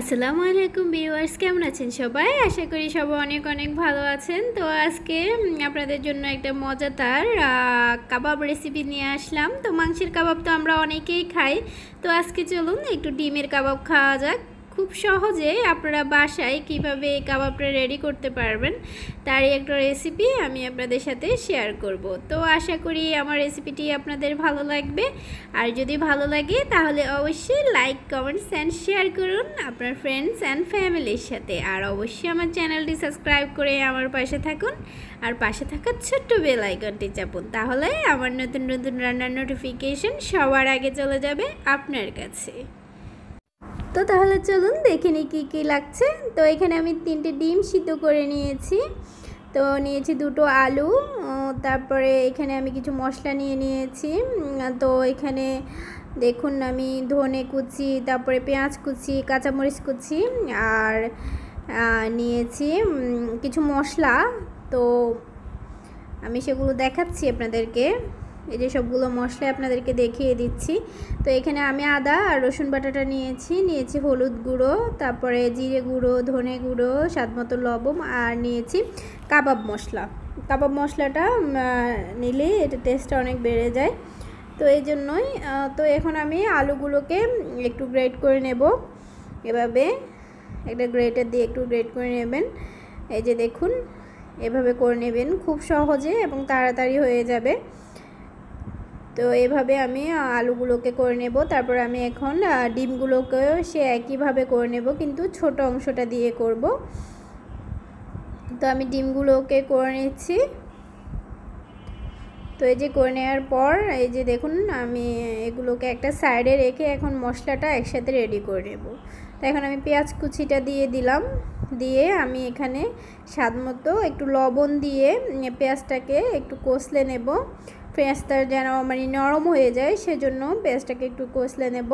আসসালামু আলাইকুম ভিউয়ার্স কেমন আছেন সবাই আশা করি সবাই অনেক অনেক ভালো আছেন তো আজকে আপনাদের জন্য একটা মজাদার কাবাব রেসিপি নিয়ে আসলাম তো মাংসের কাবাব তো আমরা অনেকেই খাই তো আজকে চলুন একটু ডিমের কাবাব খাওয়া যাক খুব সহজে আপনারা বাসায় কিভাবে এই কাবাবটা রেডি করতে পারবেন তারই একটা রেসিপি আমি আপনাদের সাথে শেয়ার করব তো আশা করি আমার রেসিপিটি আপনাদের ভালো লাগবে আর যদি ভালো লাগে তাহলে অবশ্যই লাইক কমেন্টস অ্যান্ড শেয়ার করুন আপনার ফ্রেন্ডস অ্যান্ড ফ্যামিলির সাথে আর অবশ্যই আমার চ্যানেলটি সাবস্ক্রাইব করে আমার পাশে থাকুন আর পাশে থাকা ছোট্ট বেল আইকনটি চাপুন তাহলে আমার নতুন নতুন রান্নার নোটিফিকেশন সবার আগে চলে যাবে আপনার কাছে তো তাহলে চলুন দেখে নিই কী কী লাগছে তো এখানে আমি তিনটে ডিম সিদ্ধ করে নিয়েছি তো নিয়েছি দুটো আলু তারপরে এখানে আমি কিছু মশলা নিয়ে নিয়েছি তো এখানে দেখুন আমি ধনে কুচি তারপরে পেঁয়াজ কুচি কাঁচামরিচ কুচি আর নিয়েছি কিছু মশলা তো আমি সেগুলো দেখাচ্ছি আপনাদেরকে এই যে সবগুলো মশলা আপনাদেরকে দেখিয়ে দিচ্ছি তো এখানে আমি আদা আর রসুন বাটাটা নিয়েছি নিয়েছি হলুদ গুঁড়ো তারপরে জিরে গুঁড়ো ধনে গুঁড়ো স্বাদ মতো লবণ আর নিয়েছি কাবাব মশলা কাবাব মশলাটা নিলে এটা টেস্টটা অনেক বেড়ে যায় তো এই জন্যই তো এখন আমি আলুগুলোকে একটু গ্রেড করে নেব এভাবে একটা গ্রেটার দিয়ে একটু গ্রেড করে নেবেন এই যে দেখুন এভাবে করে নেবেন খুব সহজে এবং তাড়াতাড়ি হয়ে যাবে তো এভাবে আমি আলুগুলোকে করে নেব তারপর আমি এখন ডিমগুলোকেও সে একইভাবে করে নেব কিন্তু ছোট অংশটা দিয়ে করব তো আমি ডিমগুলোকে করে নিচ্ছি তো এই যে করে নেওয়ার পর এই যে দেখুন আমি এগুলোকে একটা সাইডে রেখে এখন মশলাটা একসাথে রেডি করে নেব তো এখন আমি পেঁয়াজ কুচিটা দিয়ে দিলাম দিয়ে আমি এখানে স্বাদ মতো একটু লবণ দিয়ে পেঁয়াজটাকে একটু কষলে নেব পেঁয়াজটা যেন মানে নরম হয়ে যায় সেজন্য পেঁয়াজটাকে একটু কষলে নেব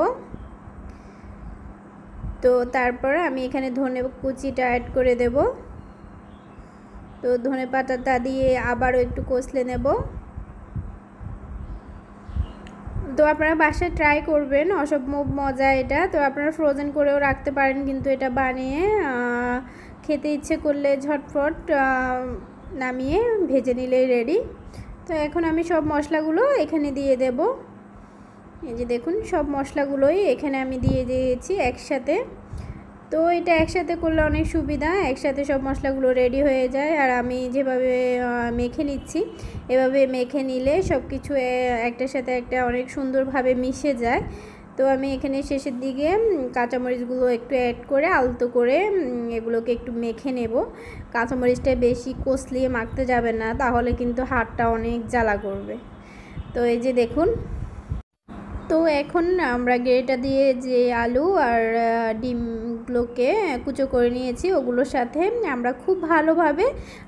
তো তারপর আমি এখানে ধনে কুচিটা অ্যাড করে দেব তো ধনে পাতাটা দিয়ে আবারও একটু কষলে নেব তো আপনারা বাসায় ট্রাই করবেন অসম্ভব মজা এটা তো আপনারা ফ্রোজেন করেও রাখতে পারেন কিন্তু এটা বানিয়ে খেতে ইচ্ছে করলে ঝটফট নামিয়ে ভেজে নিলেই রেডি তো এখন আমি সব মশলাগুলো এখানে দিয়ে দেব এই যে দেখুন সব মশলাগুলোই এখানে আমি দিয়ে দিয়েছি একসাথে তো এটা একসাথে করলে অনেক সুবিধা একসাথে সব মশলাগুলো রেডি হয়ে যায় আর আমি যেভাবে মেখে নিচ্ছি এভাবে মেখে নিলে সব কিছু একটার সাথে একটা অনেক সুন্দরভাবে মিশে যায় তো আমি এখানে শেষের দিকে কাঁচামরিচগুলো একটু অ্যাড করে আলতো করে এগুলোকে একটু মেখে নেব কাঁচামরিচটা বেশি কষলিয়ে মাখতে যাবে না তাহলে কিন্তু হাটটা অনেক জ্বালা করবে তো এই যে দেখুন তো এখন আমরা গেড়েটা দিয়ে যে আলু আর ডিমগুলোকে কুচো করে নিয়েছি ওগুলোর সাথে আমরা খুব ভালোভাবে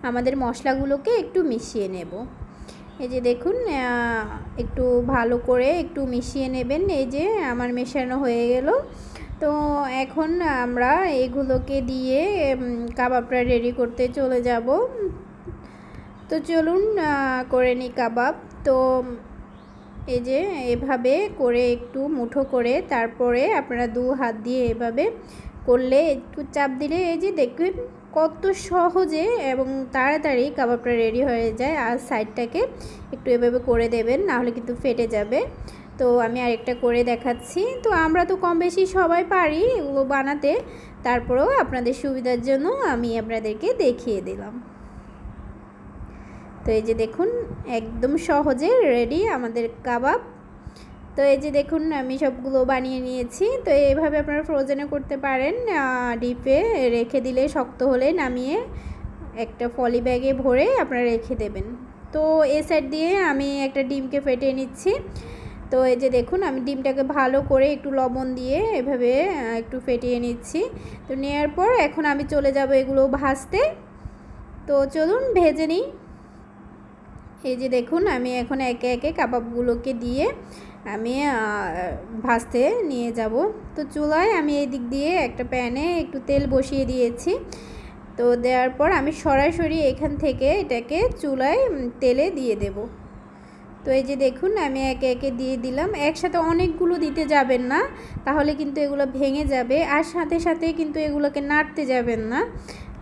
আমাদের মশলাগুলোকে একটু মিশিয়ে নেব এই যে দেখুন একটু ভালো করে একটু মিশিয়ে নেবেন এই যে আমার মেশানো হয়ে গেল তো এখন আমরা এগুলোকে দিয়ে কাবাবটা রেডি করতে চলে যাব তো চলুন করে নিই কাবাব তো এই যে এভাবে করে একটু মুঠো করে তারপরে আপনারা দু হাত দিয়ে এভাবে করলে একটু চাপ দিলে এই যে দেখবেন কত সহজে এবং তাড়াতাড়ি কাবাবটা রেডি হয়ে যায় আর সাইডটাকে একটু এভাবে করে দেবেন নাহলে কিন্তু ফেটে যাবে তো আমি আরেকটা করে দেখাচ্ছি তো আমরা তো কম বেশি সবাই পারি ও বানাতে তারপরেও আপনাদের সুবিধার জন্য আমি আপনাদেরকে দেখিয়ে দিলাম তো এই যে দেখুন একদম সহজে রেডি আমাদের কাবাব তো এই যে দেখুন আমি সবগুলো বানিয়ে নিয়েছি তো এইভাবে আপনারা ফ্রোজেনে করতে পারেন ডিপে রেখে দিলে শক্ত হলে নামিয়ে একটা ফলি ব্যাগে ভরে আপনারা রেখে দেবেন তো এ সাইড দিয়ে আমি একটা ডিমকে ফেটে নিচ্ছি তো এই যে দেখুন আমি ডিমটাকে ভালো করে একটু লবণ দিয়ে এভাবে একটু ফেটিয়ে নিচ্ছি তো নেওয়ার পর এখন আমি চলে যাব এগুলো ভাজতে তো চলুন ভেজে নিই এই যে দেখুন আমি এখন একে একে কাবাবগুলোকে দিয়ে আমি ভাজতে নিয়ে যাব তো চুলায় আমি এই দিক দিয়ে একটা প্যানে একটু তেল বসিয়ে দিয়েছি তো দেওয়ার পর আমি সরাসরি এখান থেকে এটাকে চুলায় তেলে দিয়ে দেব তো এই যে দেখুন আমি একে একে দিয়ে দিলাম একসাথে অনেকগুলো দিতে যাবেন না তাহলে কিন্তু এগুলো ভেঙে যাবে আর সাথে সাথে কিন্তু এগুলোকে নাড়তে যাবেন না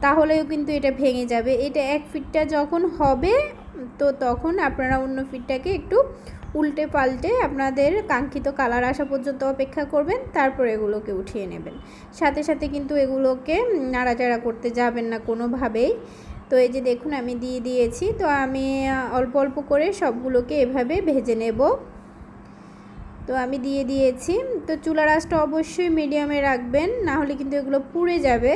তাহলেও কিন্তু এটা ভেঙে যাবে এটা এক ফিটটা যখন হবে তো তখন আপনারা অন্য ফিটটাকে একটু উল্টে পাল্টে আপনাদের কাঙ্ক্ষিত কালার আসা পর্যন্ত অপেক্ষা করবেন তারপর এগুলোকে উঠিয়ে নেবেন সাথে সাথে কিন্তু এগুলোকে নাড়াচাড়া করতে যাবেন না কোনোভাবেই তো এই যে দেখুন আমি দিয়ে দিয়েছি তো আমি অল্প অল্প করে সবগুলোকে এভাবে ভেজে নেব তো আমি দিয়ে দিয়েছি তো চুলা রাসটা অবশ্যই মিডিয়ামে রাখবেন না হলে কিন্তু এগুলো পুড়ে যাবে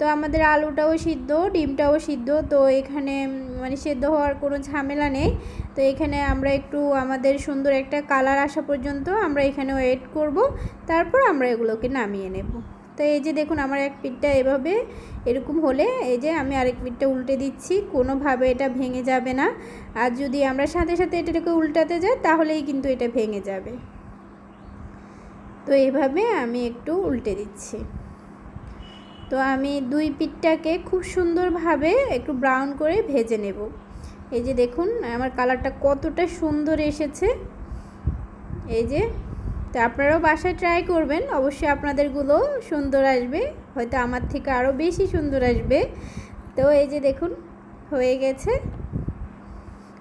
তো আমাদের আলুটাও সিদ্ধ ডিমটাও সিদ্ধ তো এখানে মানে সেদ্ধ হওয়ার কোনো ঝামেলা নেই তো এখানে আমরা একটু আমাদের সুন্দর একটা কালার আসা পর্যন্ত আমরা এখানে ওয়েট করব তারপর আমরা এগুলোকে নামিয়ে নেব তো এই যে দেখুন আমার এক পিঠটা এভাবে এরকম হলে এই যে আমি আরেক পিঠটা উল্টে দিচ্ছি কোনোভাবে এটা ভেঙে যাবে না আর যদি আমরা সাথে সাথে এটাকে উল্টাতে যাই তাহলেই কিন্তু এটা ভেঙে যাবে তো এভাবে আমি একটু উল্টে দিচ্ছি তো আমি দুই পিঠটাকে খুব সুন্দরভাবে একটু ব্রাউন করে ভেজে নেব এই যে দেখুন আমার কালারটা কতটা সুন্দর এসেছে এই যে তো আপনারাও বাসায় ট্রাই করবেন অবশ্যই আপনাদেরগুলো সুন্দর আসবে হয়তো আমার থেকে আরও বেশি সুন্দর আসবে তো এই যে দেখুন হয়ে গেছে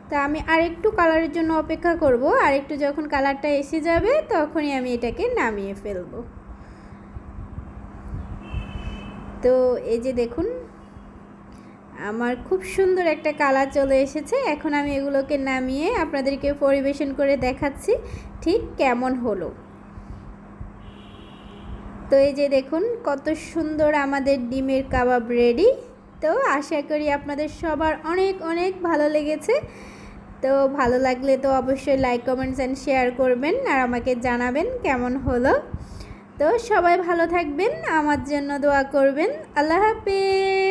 তা আমি আরেকটু কালারের জন্য অপেক্ষা করব আরেকটু যখন কালারটা এসে যাবে তখনই আমি এটাকে নামিয়ে ফেলবো তো এই যে দেখুন আমার খুব সুন্দর একটা কালার চলে এসেছে এখন আমি এগুলোকে নামিয়ে আপনাদেরকে পরিবেশন করে দেখাচ্ছি ঠিক কেমন হলো তো এই যে দেখুন কত সুন্দর আমাদের ডিমের কাবাব রেডি তো আশা করি আপনাদের সবার অনেক অনেক ভালো লেগেছে তো ভালো লাগলে তো অবশ্যই লাইক কমেন্টস অ্যান্ড শেয়ার করবেন আর আমাকে জানাবেন কেমন হলো তো সবাই ভালো থাকবেন আমার জন্য দোয়া করবেন আল্লাহ হাফিজ